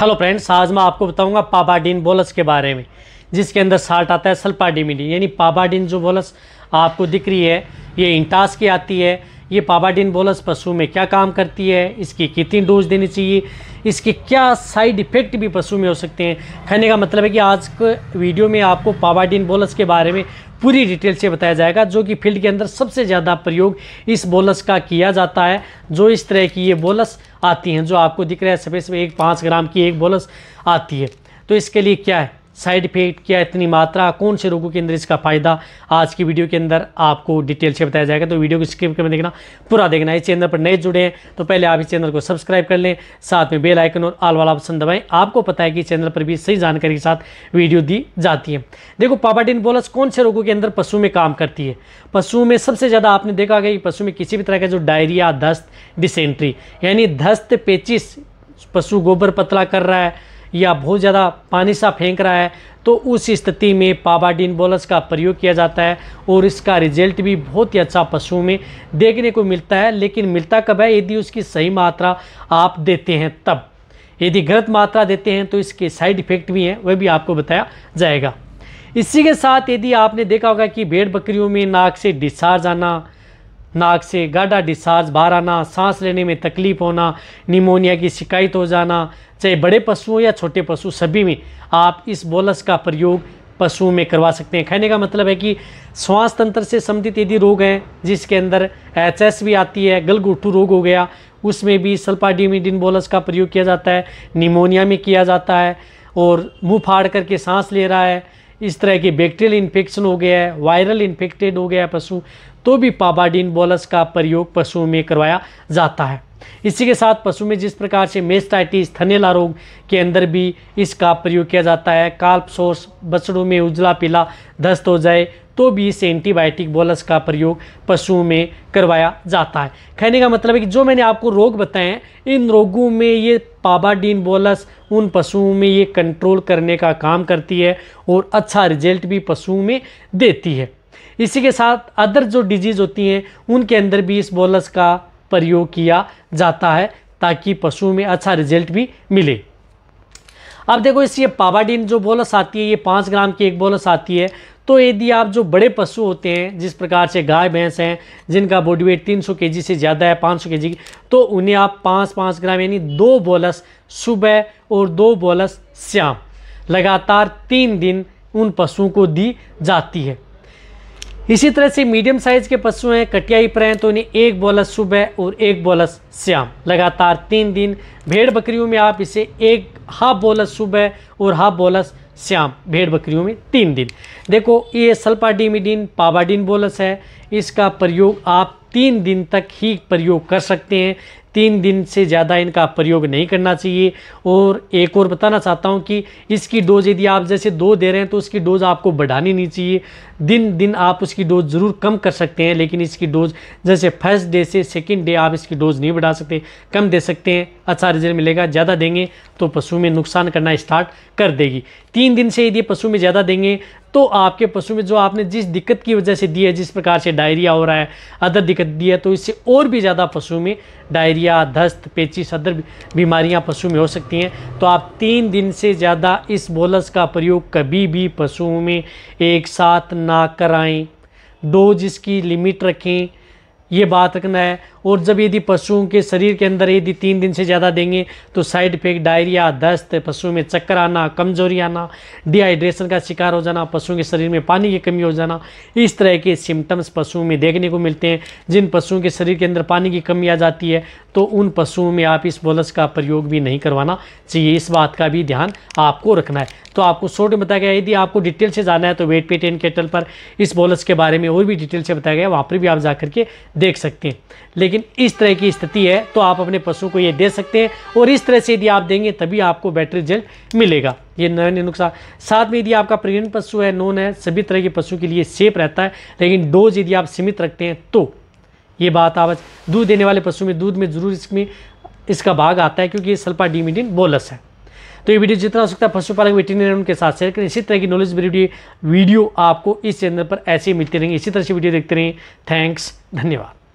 hello friends आज मैं आपको बताऊंगा पाबाडीन बोलस के बारे में जिसके अंदर साल्ट आता है सल्पाडीमिडी यानी पाबाडीन जो बोलस आपको दिख रही है ये इंटास की आती है ये पाबाडिन बोलस पशु में क्या काम करती है इसकी कितनी डोज देनी चाहिए इसके क्या साइड इफ़ेक्ट भी पशु में हो सकते हैं कहने का मतलब है कि आज के वीडियो में आपको पाबाडिन बोलस के बारे में पूरी डिटेल से बताया जाएगा जो कि फील्ड के अंदर सबसे ज़्यादा प्रयोग इस बोलस का किया जाता है जो इस तरह की ये बोलस आती हैं जो आपको दिख रहा है सफ़ेद सफ़ेद एक पाँच ग्राम की एक बोलस आती है तो इसके लिए क्या है साइड इफेक्ट क्या इतनी मात्रा कौन से रोगों के अंदर इसका फायदा आज की वीडियो के अंदर आपको डिटेल से बताया जाएगा तो वीडियो को स्किप में देखना पूरा देखना इस चैनल पर नए जुड़े हैं तो पहले आप इस चैनल को सब्सक्राइब कर लें साथ में बेल आइकन और आल वाला ऑप्शन दबाएं आपको पता है कि चैनल पर भी सही जानकारी के साथ वीडियो दी जाती है देखो पापाटिन बोलस कौन से रोगों के अंदर पशु में काम करती है पशु में सबसे ज़्यादा आपने देखा गया कि पशु में किसी भी तरह का जो डायरिया दस्त डिसेंट्री यानी दस्त पेचिस पशु गोबर पतला कर रहा है या बहुत ज़्यादा पानी सा फेंक रहा है तो उस स्थिति में पाबाडीन बोलस का प्रयोग किया जाता है और इसका रिजल्ट भी बहुत ही अच्छा पशुओं में देखने को मिलता है लेकिन मिलता कब है यदि उसकी सही मात्रा आप देते हैं तब यदि गलत मात्रा देते हैं तो इसके साइड इफ़ेक्ट भी हैं वह भी आपको बताया जाएगा इसी के साथ यदि आपने देखा होगा कि भेड़ बकरियों में नाक से डिस्चार्ज आना नाक से गाढ़ा डिस्चार्ज बाहर आना सांस लेने में तकलीफ होना निमोनिया की शिकायत हो जाना चाहे बड़े पशुओं या छोटे पशु सभी में आप इस बोलस का प्रयोग पशुओं में करवा सकते हैं कहने का मतलब है कि श्वास तंत्र से संबंधित यदि रोग हैं जिसके अंदर एच भी आती है गलगुटू रोग हो गया उसमें भी सल्पाडीमिडिन बोलस का प्रयोग किया जाता है निमोनिया में किया जाता है और मुंह फाड़ करके सांस ले रहा है इस तरह के बैक्टीरियल इन्फेक्शन हो गया है वायरल इन्फेक्टेड हो गया है पशु तो भी पाबाडीन बोलस का प्रयोग पशुओं में करवाया जाता है इसी के साथ पशु में जिस प्रकार से मेस्टाइटिस थनेला रोग के अंदर भी इसका प्रयोग किया जाता है काल्प सोर्स बछड़ों में उजला पीला दस्त हो जाए तो भी इस एंटीबायोटिक बोलस का प्रयोग पशुओं में करवाया जाता है कहने का मतलब है कि जो मैंने आपको रोग बताए हैं इन रोगों में ये पाबाडीन बोलस उन पशुओं में ये कंट्रोल करने का काम करती है और अच्छा रिजल्ट भी पशुओं में देती है इसी के साथ अदर जो डिजीज़ होती हैं उनके अंदर भी इस बोलस का प्रयोग किया जाता है ताकि पशु में अच्छा रिजल्ट भी मिले अब देखो इस ये पावाडीन जो बोलस आती है ये पाँच ग्राम की एक बोलस आती है तो यदि आप जो बड़े पशु होते हैं जिस प्रकार से गाय भैंस हैं जिनका बॉडी वेट तीन सौ के जी से ज़्यादा है पाँच सौ के जी तो उन्हें आप पाँच पाँच ग्राम यानी दो बोलस सुबह और दो बोलस शाम लगातार तीन दिन उन पशुओं को दी जाती है इसी तरह से मीडियम साइज के पशु हैं कटियाई पर हैं तो इन्हें एक बोलस सुबह और एक बोलस श्याम लगातार तीन दिन भेड़ बकरियों में आप इसे एक हाफ बोलस सुबह और हाफ बोलस श्याम भेड़ बकरियों में तीन दिन देखो ये डीमिडिन पावाडिन बोलस है इसका प्रयोग आप तीन दिन तक ही प्रयोग कर सकते हैं तीन दिन से ज़्यादा इनका प्रयोग नहीं करना चाहिए और एक और बताना चाहता हूँ कि इसकी डोज यदि आप जैसे दो दे रहे हैं तो उसकी डोज आपको बढ़ानी नहीं चाहिए दिन दिन आप उसकी डोज ज़रूर कम कर सकते हैं लेकिन इसकी डोज जैसे फर्स्ट डे से सेकेंड डे आप इसकी डोज नहीं बढ़ा सकते कम दे सकते हैं अच्छा रिजल्ट मिलेगा ज़्यादा देंगे तो पशु में नुकसान करना स्टार्ट कर देगी तीन दिन से यदि पशु में ज़्यादा देंगे तो आपके पशु में जो आपने जिस दिक्कत की वजह से दी है जिस प्रकार से डायरिया हो रहा है अदर दिक्कत दी है तो इससे और भी ज़्यादा पशु में डायरिया दस्त पेचिस अदर बीमारियां पशु में हो सकती हैं तो आप तीन दिन से ज़्यादा इस बोलस का प्रयोग कभी भी पशुओं में एक साथ ना कराएँ डोज इसकी लिमिट रखें ये बात रखना है और जब यदि पशुओं के शरीर के अंदर यदि तीन दिन से ज़्यादा देंगे तो साइड इफेक्ट डायरिया दस्त पशुओं में चक्कर आना कमजोरी आना डिहाइड्रेशन का शिकार हो जाना पशुओं के शरीर में पानी की कमी हो जाना इस तरह के सिम्टम्स पशुओं में देखने को मिलते हैं जिन पशुओं के शरीर के अंदर पानी की कमी आ जाती है तो उन पशुओं में आप इस बोलस का प्रयोग भी नहीं करवाना चाहिए इस बात का भी ध्यान आपको रखना है तो आपको शॉर्ट में बताया गया यदि आपको डिटेल से जाना है तो वेट पेट एंड केटल पर इस बोलस के बारे में और भी डिटेल से बताया गया वहाँ पर भी आप जा करके देख सकते हैं लेकिन लेकिन इस तरह की स्थिति है तो आप अपने पशु को ये दे सकते हैं और इस तरह से यदि आप देंगे तभी आपको बेटर रिजल्ट मिलेगा ये नया नुकसान साथ में यदि आपका प्रेगनेंट पशु है नॉन है सभी तरह के पशु के लिए सेफ रहता है लेकिन डोज यदि आप सीमित रखते हैं तो ये बात आप दूध देने वाले पशु में दूध में जरूर इसमें इसका भाग आता है क्योंकि ये सल्पा डीमिडिन बोलस है तो ये वीडियो जितना हो सकता है पशुपालक वेटरनरी उनके साथ शेयर करें इसी तरह की नॉलेज वीडियो आपको इस चैनल पर ऐसे ही मिलती रहेंगे इसी तरह से वीडियो देखते रहें थैंक्स धन्यवाद